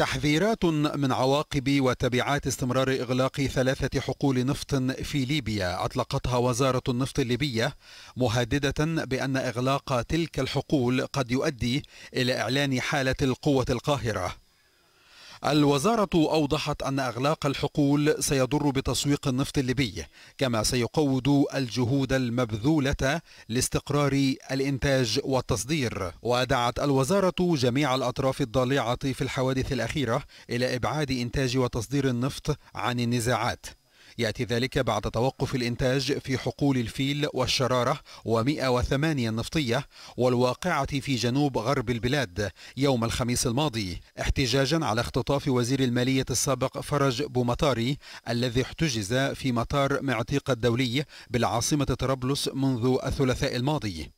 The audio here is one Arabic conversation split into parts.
تحذيرات من عواقب وتبعات استمرار إغلاق ثلاثة حقول نفط في ليبيا أطلقتها وزارة النفط الليبية مهددة بأن إغلاق تلك الحقول قد يؤدي إلى إعلان حالة القوة القاهرة الوزارة أوضحت أن أغلاق الحقول سيضر بتسويق النفط الليبي كما سيقود الجهود المبذولة لاستقرار الإنتاج والتصدير ودعت الوزارة جميع الأطراف الضالعة في الحوادث الأخيرة إلى إبعاد إنتاج وتصدير النفط عن النزاعات يأتي ذلك بعد توقف الإنتاج في حقول الفيل والشرارة و108 النفطية والواقعة في جنوب غرب البلاد يوم الخميس الماضي احتجاجا على اختطاف وزير المالية السابق فرج بومطاري الذي احتجز في مطار معتيق الدولي بالعاصمة طرابلس منذ الثلاثاء الماضي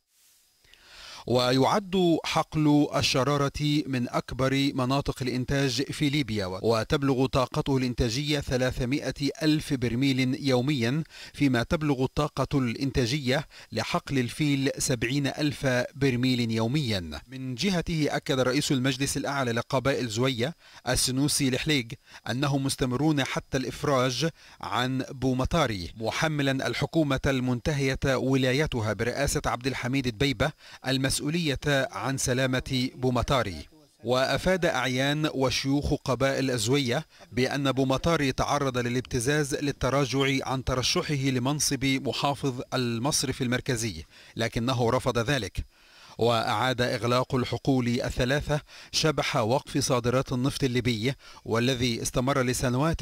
ويعد حقل الشرارة من أكبر مناطق الإنتاج في ليبيا وتبلغ طاقته الإنتاجية 300 ألف برميل يوميا فيما تبلغ الطاقة الإنتاجية لحقل الفيل 70 ألف برميل يوميا من جهته أكد رئيس المجلس الأعلى لقبائل زوية السنوسي لحليق أنهم مستمرون حتى الإفراج عن بومطاري محملا الحكومة المنتهية ولايتها برئاسة عبد الحميد البيبة المس المسؤولية عن سلامة بومطاري وأفاد أعيان وشيوخ قبائل أزوية بأن بومطاري تعرض للابتزاز للتراجع عن ترشحه لمنصب محافظ المصرف المركزي لكنه رفض ذلك وأعاد إغلاق الحقول الثلاثة شبح وقف صادرات النفط الليبي والذي استمر لسنوات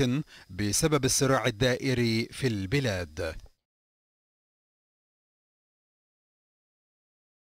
بسبب الصراع الدائري في البلاد